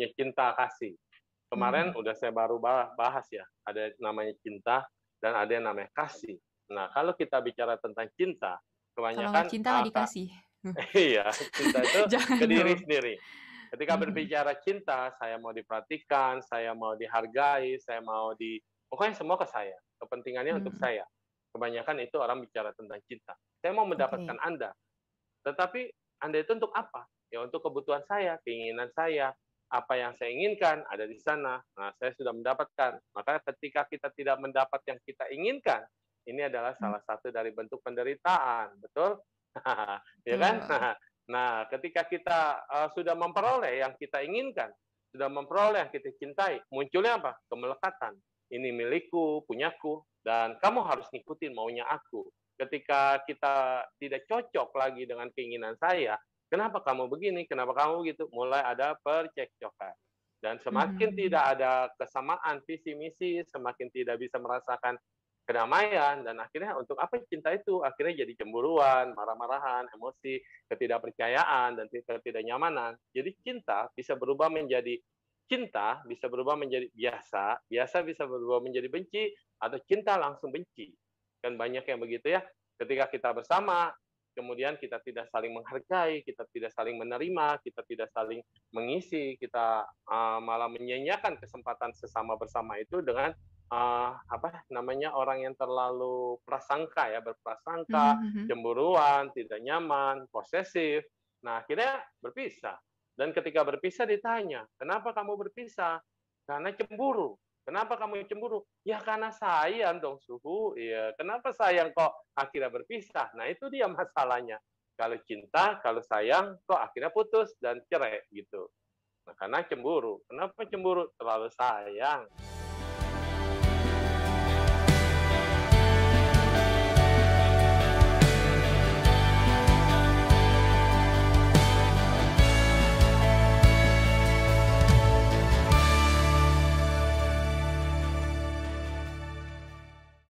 punya cinta kasih. Kemarin hmm. udah saya baru bahas ya, ada namanya cinta dan ada yang namanya kasih. Nah, kalau kita bicara tentang cinta, kebanyakan kalau cinta nggak dikasih. Hmm. iya, cinta itu ke diri sendiri. Ketika hmm. berbicara cinta, saya mau diperhatikan, saya mau dihargai, saya mau di pokoknya semua ke saya. Kepentingannya hmm. untuk saya. Kebanyakan itu orang bicara tentang cinta. Saya mau mendapatkan okay. Anda. Tetapi Anda itu untuk apa? Ya untuk kebutuhan saya, keinginan saya, apa yang saya inginkan ada di sana. Nah, saya sudah mendapatkan. Maka ketika kita tidak mendapat yang kita inginkan, ini adalah hmm. salah satu dari bentuk penderitaan, betul? ya kan? Iya. Nah, ketika kita uh, sudah memperoleh yang kita inginkan, sudah memperoleh yang kita cintai, munculnya apa? Kemelekatan. Ini milikku, punyaku, dan kamu harus ngikutin maunya aku. Ketika kita tidak cocok lagi dengan keinginan saya, Kenapa kamu begini? Kenapa kamu gitu? Mulai ada percekcokan. Dan semakin hmm. tidak ada kesamaan visi misi, semakin tidak bisa merasakan kedamaian dan akhirnya untuk apa cinta itu akhirnya jadi cemburuan, marah-marahan, emosi, ketidakpercayaan dan ketidaknyamanan. Jadi cinta bisa berubah menjadi cinta bisa berubah menjadi biasa, biasa bisa berubah menjadi benci atau cinta langsung benci. Kan banyak yang begitu ya. Ketika kita bersama, kemudian kita tidak saling menghargai, kita tidak saling menerima, kita tidak saling mengisi, kita uh, malah menyanyiakan kesempatan sesama bersama itu dengan uh, apa namanya orang yang terlalu prasangka ya berprasangka, mm-hmm. cemburuan, tidak nyaman, posesif. Nah akhirnya berpisah. Dan ketika berpisah ditanya, kenapa kamu berpisah? Karena cemburu. Kenapa kamu cemburu? Ya karena sayang dong suhu. Iya, kenapa sayang kok akhirnya berpisah? Nah itu dia masalahnya. Kalau cinta, kalau sayang kok akhirnya putus dan cerai gitu. Nah, karena cemburu. Kenapa cemburu? Terlalu sayang.